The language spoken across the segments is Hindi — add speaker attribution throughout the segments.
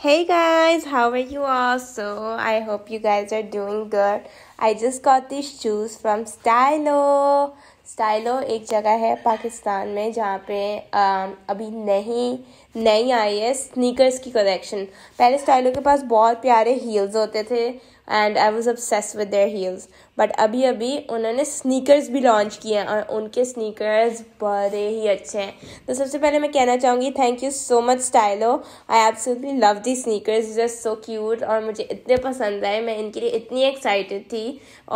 Speaker 1: hey guys how are you all so i hope you guys are doing good i just got these shoes from stylo Stylo एक जगह है पाकिस्तान में जहाँ पे अभी नहीं नहीं आई है स्नीकर्स की कलेक्शन पहले स्टाइलो के पास बहुत प्यारे हील्स होते थे and I was obsessed with their heels but अभी अभी उन्होंने स्नीकर्स भी लॉन्च किए हैं और उनके स्नीकर्स बड़े ही अच्छे हैं तो सबसे पहले मैं कहना चाहूँगी thank you so much Stylo I absolutely love the sneakers is are so cute और मुझे इतने पसंद आए मैं इनके लिए इतनी एक्साइटेड थी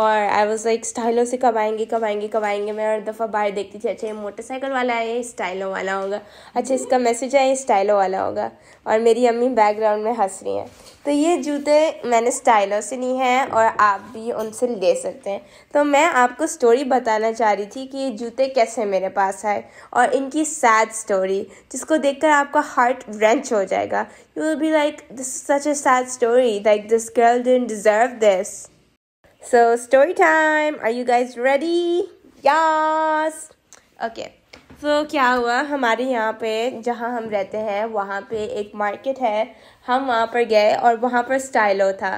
Speaker 1: और आई वॉज लाइक स्टाइलो से कब आएंगे कब आएंगे कब आएंगे मैं हर दफ़ा बाहर देखती थी अच्छा ये मोटरसाइकिल वाला है ये स्टाइलो वाला होगा अच्छा इसका मैसेज है ये स्टाइलो वाला होगा और मेरी अम्मी बैकग्राउंड में हंस रही हैं तो ये जूते मैंने स्टाइलो से लेनी है और आप भी उनसे ले सकते हैं तो मैं आपको स्टोरी बताना चाह रही थी कि ये जूते कैसे मेरे पास आए और इनकी सैड स्टोरी जिसको देखकर आपका हार्ट रेंच हो जाएगा you will be like this such a sad story like this girl didn't deserve this so story time are you guys ready yas okay तो क्या हुआ हमारे यहाँ पे जहाँ हम रहते हैं वहाँ पे एक मार्केट है हम वहाँ पर गए और वहाँ पर स्टाइलो था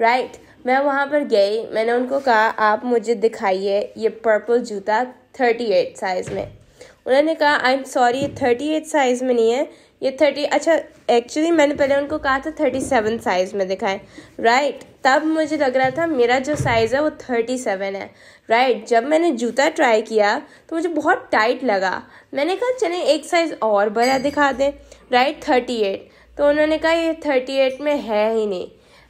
Speaker 1: राइट right? मैं वहाँ पर गई मैंने उनको कहा आप मुझे दिखाइए ये पर्पल जूता थर्टी एट साइज़ में उन्होंने कहा आई एम सॉरी ये थर्टी एट साइज़ में नहीं है ये थर्टी अच्छा एक्चुअली मैंने पहले उनको कहा था थर्टी सेवन साइज़ में दिखाए राइट right, तब मुझे लग रहा था मेरा जो साइज़ है वो थर्टी सेवन है राइट right, जब मैंने जूता ट्राई किया तो मुझे बहुत टाइट लगा मैंने कहा चले एक साइज़ और बड़ा दिखा दें राइट थर्टी एट तो उन्होंने कहा ये थर्टी एट में है ही नहीं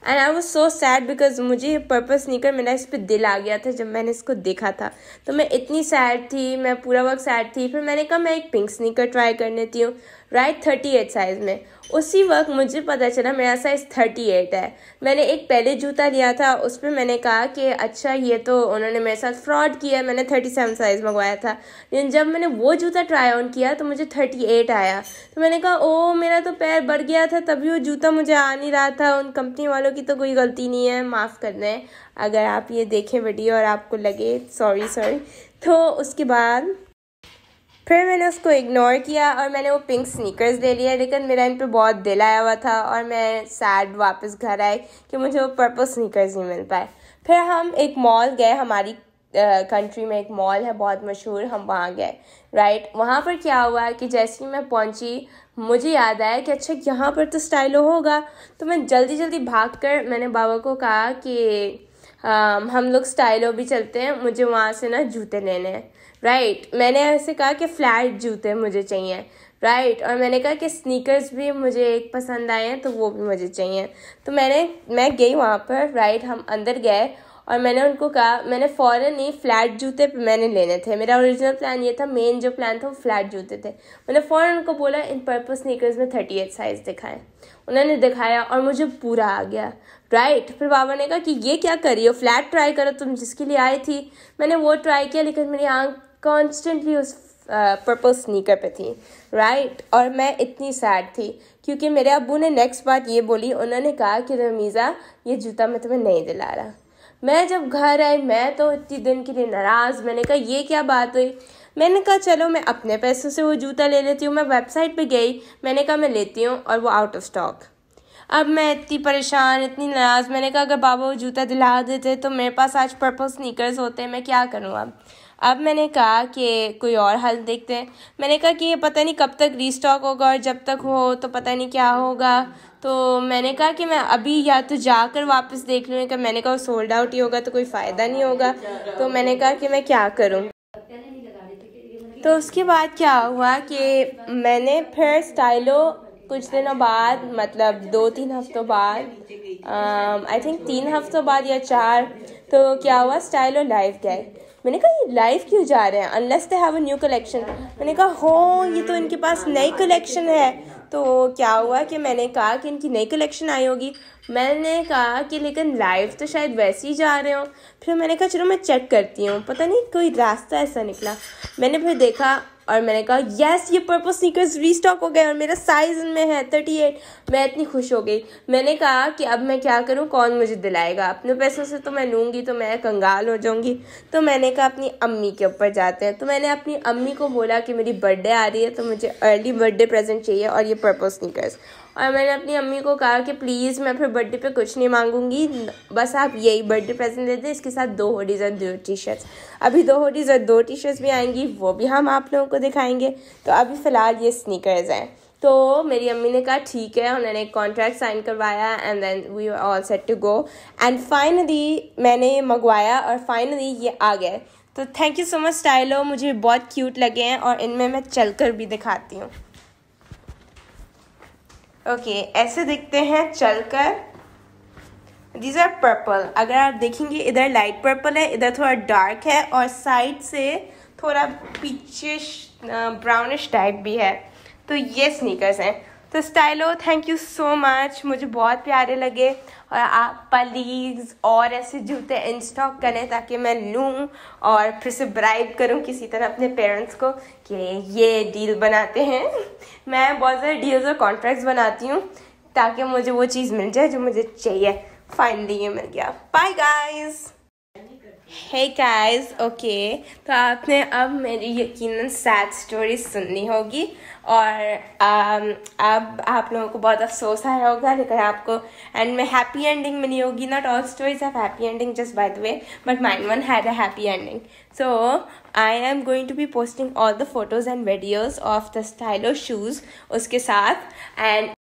Speaker 1: and I was so sad because मुझे ये पर्पल स्नीकर मेरा इस पर दिल आ गया था जब मैंने इसको देखा था तो मैं इतनी सैड थी मैं पूरा वक्त सैड थी फिर मैंने कहा मैं एक पिंक स्नीकर ट्राई कर लेती हूँ राइट थर्टी एट साइज़ में उसी वक्त मुझे पता चला मेरा साइज़ थर्टी एट है मैंने एक पहले जूता लिया था उस पर मैंने कहा कि अच्छा ये तो उन्होंने मेरे साथ फ्रॉड किया मैंने थर्टी सेवन साइज़ मंगवाया था लेकिन जब मैंने वो जूता ट्राई ऑन किया तो मुझे थर्टी एट आया तो मैंने कहा ओ मेरा तो पैर बढ़ गया था तभी वो जूता मुझे आ नहीं रहा था उन कंपनी वालों की तो कोई गलती नहीं है माफ़ कर दें अगर आप ये देखें वीडियो और आपको लगे सॉरी सॉरी तो उसके बाद फिर मैंने उसको इग्नोर किया और मैंने वो पिंक स्नीकर्स ले लिया लेकिन मेरा इन पर बहुत दिल आया हुआ था और मैं सैड वापस घर आई कि मुझे वो पर्पल स्नीकर्स नहीं मिल पाए फिर हम एक मॉल गए हमारी कंट्री में एक मॉल है बहुत मशहूर हम वहाँ गए राइट वहाँ पर क्या हुआ कि जैसे ही मैं पहुँची मुझे याद आया कि अच्छा यहाँ पर तो स्टाइलो होगा तो मैं जल्दी जल्दी भाग कर मैंने बाबा को कहा कि Um, हम लोग स्टाइलो भी चलते हैं मुझे वहाँ से ना जूते लेने हैं राइट मैंने ऐसे कहा कि फ्लैट जूते मुझे चाहिए राइट right. और मैंने कहा कि स्नीकर्स भी मुझे एक पसंद आए हैं तो वो भी मुझे चाहिए तो मैंने मैं गई वहाँ पर राइट right, हम अंदर गए और मैंने उनको कहा मैंने फ़ौरन ही फ्लैट जूते मैंने लेने थे मेरा ओरिजिनल प्लान ये था मेन जो प्लान था वो फ्लैट जूते थे मैंने फ़ौरन उनको बोला इन पर्पल स्नीकर्स में थर्टी एट साइज़ दिखाएं उन्होंने दिखाया और मुझे पूरा आ गया राइट फिर बाबा ने कहा कि ये क्या करी हो फ्लैट ट्राई करो तुम जिसके लिए आई थी मैंने वो ट्राई किया लेकिन मेरी आँख कॉन्स्टेंटली उस पर्पल स्नीकर पे थी राइट और मैं इतनी सैड थी क्योंकि मेरे अबू ने नेक्स्ट बात ये बोली उन्होंने कहा कि रमीज़ा ये जूता मैं तुम्हें नहीं दिला रहा मैं जब घर आई मैं तो इतनी दिन के लिए नाराज़ मैंने कहा ये क्या बात हुई मैंने कहा चलो मैं अपने पैसों से वो जूता ले लेती हूँ मैं वेबसाइट पे गई मैंने कहा मैं लेती हूँ और वो आउट ऑफ स्टॉक अब मैं इतनी परेशान इतनी नाराज मैंने कहा अगर बाबा वो जूता दिला देते तो मेरे पास आज पर्पल स्नीकर्स होते मैं क्या करूँ अब अब मैंने कहा कि कोई और हल देखते हैं मैंने कहा कि ये पता नहीं कब तक रीस्टॉक होगा और जब तक हो तो पता नहीं क्या होगा तो मैंने कहा कि मैं अभी या तो जाकर वापस देख लूँ कि मैंने कहा सोल्ड आउट ही होगा तो कोई फ़ायदा नहीं होगा तो मैंने कहा कि मैं क्या करूँ तो उसके बाद क्या हुआ कि मैंने फिर स्टाइलो कुछ दिनों बाद मतलब दो तीन हफ्तों बाद आई um, थिंक तीन हफ्तों बाद या चार तो क्या हुआ स्टाइल और लाइफ गए मैंने कहा ये लाइव क्यों जा रहे हैं unless they have a new collection मैंने कहा हो ये तो इनके पास नई कलेक्शन है तो क्या हुआ कि मैंने कहा कि इनकी नई कलेक्शन आई होगी मैंने कहा कि लेकिन लाइव तो शायद वैसे ही जा रहे हो फिर मैंने कहा चलो मैं चेक करती हूँ पता नहीं कोई रास्ता ऐसा निकला मैंने फिर देखा और मैंने कहा यस ये पर्पल स्नीकर्स रीस्टॉक हो गए और मेरा साइज इनमें है थर्टी एट मैं इतनी खुश हो गई मैंने कहा कि अब मैं क्या करूँ कौन मुझे दिलाएगा अपने पैसों से तो मैं लूँगी तो मैं कंगाल हो जाऊँगी तो मैंने कहा अपनी अम्मी के ऊपर जाते हैं तो मैंने अपनी अम्मी को बोला कि मेरी बर्थडे आ रही है तो मुझे अर्ली बर्थडे प्रेजेंट चाहिए और ये पर्पल स्नीकर्स और मैंने अपनी अम्मी को कहा कि प्लीज़ मैं फिर बर्थडे पे कुछ नहीं मांगूंगी बस आप यही बर्थडे प्रेजेंट दे दें इसके साथ दो होडीज़ और दो टी शर्ट्स अभी दो होडीज़ और दो टी शर्ट्स भी आएंगी वो भी हम आप लोगों को दिखाएंगे तो अभी फ़िलहाल ये स्नीकर्स हैं तो मेरी अम्मी ने कहा ठीक है उन्होंने एक कॉन्ट्रैक्ट साइन करवाया and then we all set to go and finally मैंने ये मंगवाया और फाइनली ये आ गए तो thank you so much Stylo मुझे बहुत क्यूट लगे हैं और इनमें मैं चल कर भी दिखाती हूँ ओके okay, ऐसे दिखते हैं चलकर दीज आर पर्पल अगर आप देखेंगे इधर लाइट पर्पल है इधर थोड़ा डार्क है और साइड से थोड़ा पीचिश ब्राउनिश टाइप भी है तो ये स्नीकर्स हैं तो Stylo thank you so much मुझे बहुत प्यारे लगे और आप प्लीज और ऐसे जूते इंस्टॉक करें ताकि मैं लूँ और फिर से ब्राइब करूँ किसी तरह अपने पेरेंट्स को कि ये डील बनाते हैं मैं बहुत सारे डील्स और कॉन्ट्रैक्ट्स बनाती हूँ ताकि मुझे वो चीज़ मिल जाए जो मुझे चाहिए फाइनली ये मिल गया बाय गाइज़ है गाइस ओके तो आपने अब मेरी यकीनन सैड स्टोरी सुननी होगी और um, अब आप लोगों को बहुत अफसोस आया होगा लेकिन आपको एंड में हैप्पी एंडिंग मिली होगी not all stories have happy ending just by the way but mine one had a happy ending so I am going to be posting all the photos and videos of the Stylo shoes उसके साथ एंड